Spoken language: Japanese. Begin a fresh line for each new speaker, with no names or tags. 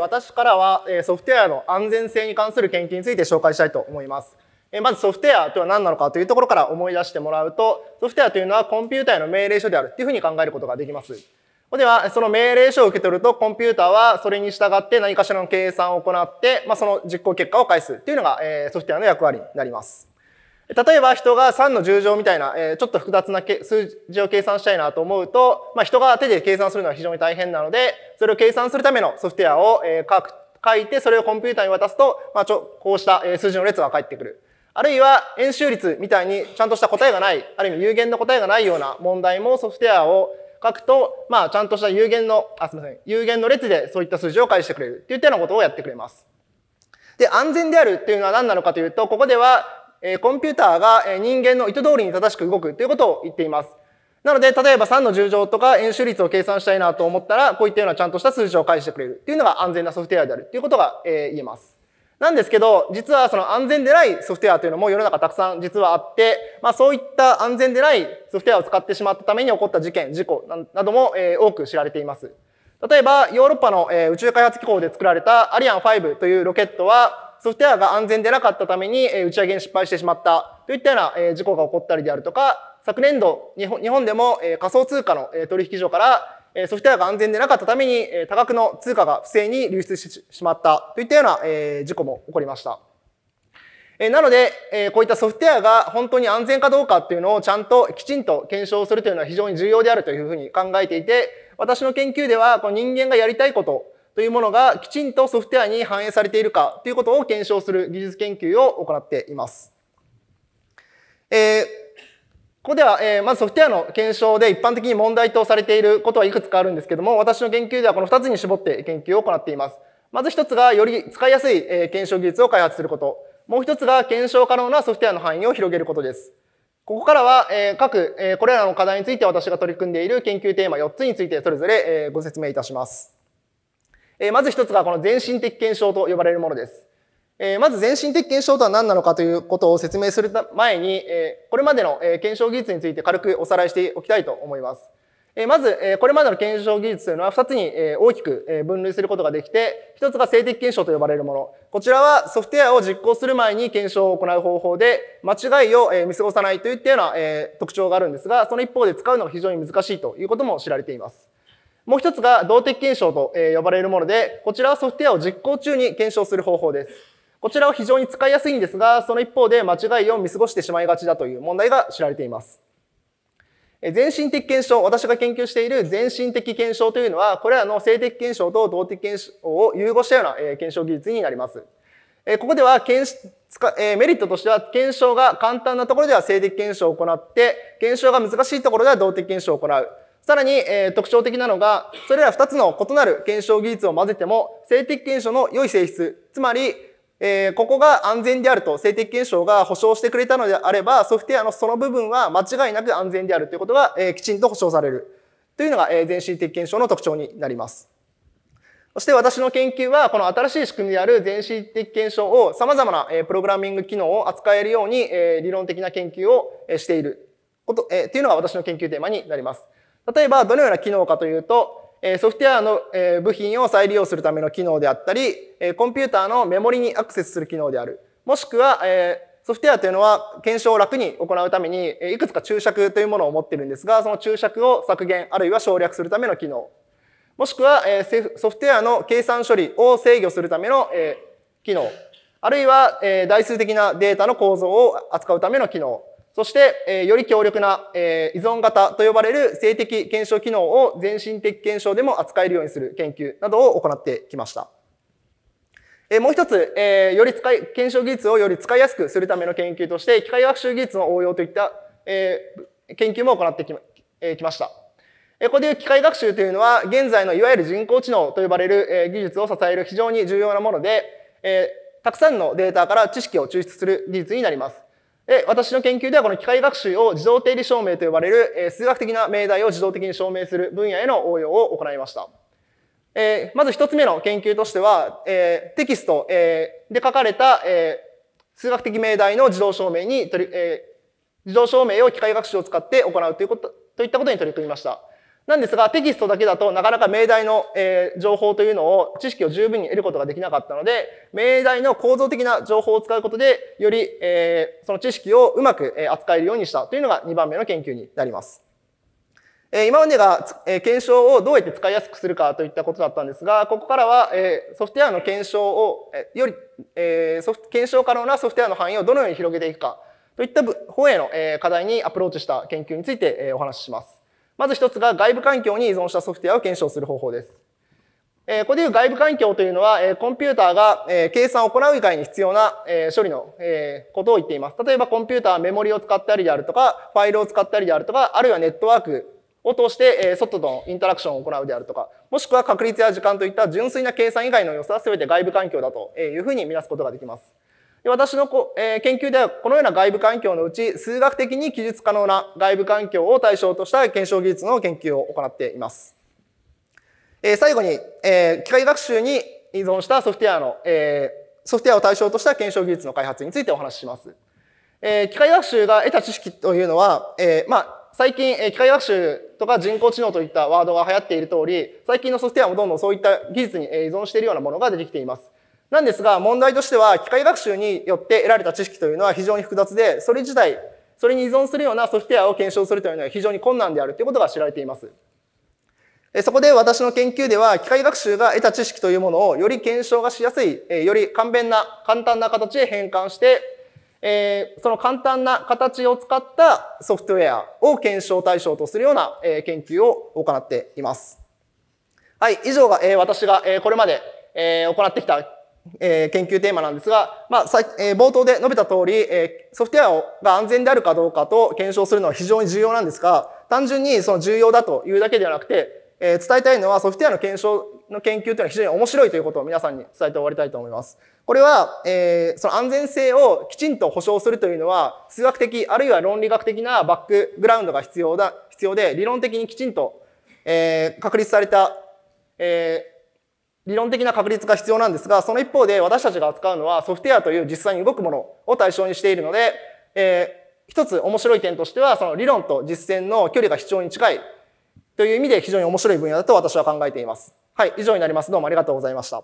私からはソフトウェアの安全性に関する研究について紹介したいと思います。まずソフトウェアとは何なのかというところから思い出してもらうと、ソフトウェアというのはコンピューターへの命令書であるというふうに考えることができます。ここでは、その命令書を受け取ると、コンピューターはそれに従って何かしらの計算を行って、まあ、その実行結果を返すというのが、えソフトウェアの役割になります。例えば人が3の10乗みたいな、えちょっと複雑な数字を計算したいなと思うと、まあ、人が手で計算するのは非常に大変なので、それを計算するためのソフトウェアを、え書く、書いて、それをコンピューターに渡すと、まあ、ちょ、こうした、え数字の列が返ってくる。あるいは、円周率みたいにちゃんとした答えがない、ある意味有限の答えがないような問題もソフトウェアを書くと、まあ、ちゃんとした有限の、あ、すみません、有限の列でそういった数字を返してくれるっていったようなことをやってくれます。で、安全であるっていうのは何なのかというと、ここでは、えコンピューターが人間の意図通りに正しく動くということを言っています。なので、例えば3の10乗とか円周率を計算したいなと思ったら、こういったようなちゃんとした数字を返してくれるっていうのが安全なソフトウェアであるっていうことが、え言えます。なんですけど、実はその安全でないソフトウェアというのも世の中たくさん実はあって、まあそういった安全でないソフトウェアを使ってしまったために起こった事件、事故なども、え多く知られています。例えば、ヨーロッパの、え宇宙開発機構で作られたアリアン5というロケットは、ソフトウェアが安全でなかったために打ち上げに失敗してしまったといったような事故が起こったりであるとか、昨年度、日本でも仮想通貨の取引所からソフトウェアが安全でなかったために多額の通貨が不正に流出してしまったといったような事故も起こりました。なので、こういったソフトウェアが本当に安全かどうかっていうのをちゃんときちんと検証するというのは非常に重要であるというふうに考えていて、私の研究では、この人間がやりたいことというものがきちんとソフトウェアに反映されているかということを検証する技術研究を行っています。えー、ここでは、えー、まずソフトウェアの検証で一般的に問題とされていることはいくつかあるんですけども、私の研究ではこの2つに絞って研究を行っています。まず1つがより使いやすい、えー、検証技術を開発すること。もう1つが検証可能なソフトウェアの範囲を広げることです。ここからは、えー、各、えー、これらの課題について私が取り組んでいる研究テーマ4つについてそれぞれ、えー、ご説明いたします。えまず一つがこの全身的検証と呼ばれるものです。えまず全身的検証とは何なのかということを説明する前に、えこれまでの検証技術について軽くおさらいしておきたいと思います。えまず、えこれまでの検証技術というのは2つに、え大きく、え分類することができて、1つが性的検証と呼ばれるもの。こちらはソフトウェアを実行する前に検証を行う方法で、間違いを、え見過ごさないといったような、え特徴があるんですが、その一方で使うのが非常に難しいということも知られています。もう一つが動的検証と呼ばれるもので、こちらはソフトウェアを実行中に検証する方法です。こちらは非常に使いやすいんですが、その一方で間違いを見過ごしてしまいがちだという問題が知られています。全身的検証、私が研究している全身的検証というのは、これらの性的検証と動的検証を融合したような検証技術になります。ここでは検メリットとしては、検証が簡単なところでは性的検証を行って、検証が難しいところでは動的検証を行う。さらに、えー、特徴的なのが、それら2つの異なる検証技術を混ぜても、性的検証の良い性質、つまり、えー、ここが安全であると、性的検証が保証してくれたのであれば、ソフトウェアのその部分は間違いなく安全であるということが、えー、きちんと保証される。というのが、えー、全身的検証の特徴になります。そして私の研究は、この新しい仕組みである全身的検証を様々な、えプログラミング機能を扱えるように、え理論的な研究をしていること、えというのが私の研究テーマになります。例えばどのような機能かというと、ソフトウェアの部品を再利用するための機能であったり、コンピューターのメモリにアクセスする機能である。もしくは、ソフトウェアというのは検証を楽に行うために、いくつか注釈というものを持っているんですが、その注釈を削減、あるいは省略するための機能。もしくは、ソフトウェアの計算処理を制御するための機能。あるいは、台数的なデータの構造を扱うための機能。そして、えより強力な、え依存型と呼ばれる性的検証機能を全身的検証でも扱えるようにする研究などを行ってきました。えもう一つ、えより使い、検証技術をより使いやすくするための研究として、機械学習技術の応用といった、え研究も行ってき,、えきました。ここでいう機械学習というのは、現在のいわゆる人工知能と呼ばれる、え技術を支える非常に重要なもので、えたくさんのデータから知識を抽出する技術になります。で、私の研究ではこの機械学習を自動定理証明と呼ばれる、え数学的な命題を自動的に証明する分野への応用を行いました。えー、まず一つ目の研究としては、えー、テキスト、えー、で書かれた、え数学的命題の自動証明に取り、え自動証明を機械学習を使って行うということ、といったことに取り組みました。なんですが、テキストだけだとなかなか命題の、えー、情報というのを、知識を十分に得ることができなかったので、命題の構造的な情報を使うことで、より、えー、その知識をうまく、え扱えるようにしたというのが2番目の研究になります。え今までが、え検証をどうやって使いやすくするかといったことだったんですが、ここからは、えソフトウェアの検証を、えより、えソフト、検証可能なソフトウェアの範囲をどのように広げていくかといった方への、え課題にアプローチした研究について、えお話しします。まず1つが外部環境に依存したソフトウェアを検証する方法です。えここでいう外部環境というのは、えコンピューターが、え計算を行う以外に必要な、え処理の、えことを言っています。例えばコンピューターはメモリを使ったりであるとか、ファイルを使ったりであるとか、あるいはネットワークを通して、え外とのインタラクションを行うであるとか、もしくは確率や時間といった純粋な計算以外の要素は全て外部環境だというふうに見なすことができます。私のこ、えー、研究ではこのような外部環境のうち数学的に記述可能な外部環境を対象とした検証技術の研究を行っています。えー、最後に、えー、機械学習に依存したソフトウェアの、えー、ソフトウェアを対象とした検証技術の開発についてお話しします。えー、機械学習が得た知識というのは、えー、まあ、最近、え機械学習とか人工知能といったワードが流行っている通り、最近のソフトウェアもどんどんそういった技術に依存しているようなものが出てきています。なんですが、問題としては、機械学習によって得られた知識というのは非常に複雑で、それ自体、それに依存するようなソフトウェアを検証するというのは非常に困難であるということが知られています。そこで私の研究では、機械学習が得た知識というものをより検証がしやすい、より簡便な、簡単な形へ変換して、えその簡単な形を使ったソフトウェアを検証対象とするような、え研究を行っています。はい、以上が、え私が、えこれまで、え行ってきたえー、研究テーマなんですが、まあさえー、冒頭で述べた通り、えー、ソフトウェアをが安全であるかどうかと検証するのは非常に重要なんですが、単純にその重要だというだけではなくて、えー、伝えたいのはソフトウェアの検証の研究というのは非常に面白いということを皆さんに伝えて終わりたいと思います。これは、えー、その安全性をきちんと保証するというのは、数学的あるいは論理学的なバックグラウンドが必要だ、必要で、理論的にきちんと、えー、確立された、えー、理論的な確率が必要なんですが、その一方で私たちが扱うのはソフトウェアという実際に動くものを対象にしているので、えー、一つ面白い点としては、その理論と実践の距離が非常に近いという意味で非常に面白い分野だと私は考えています。はい、以上になります。どうもありがとうございました。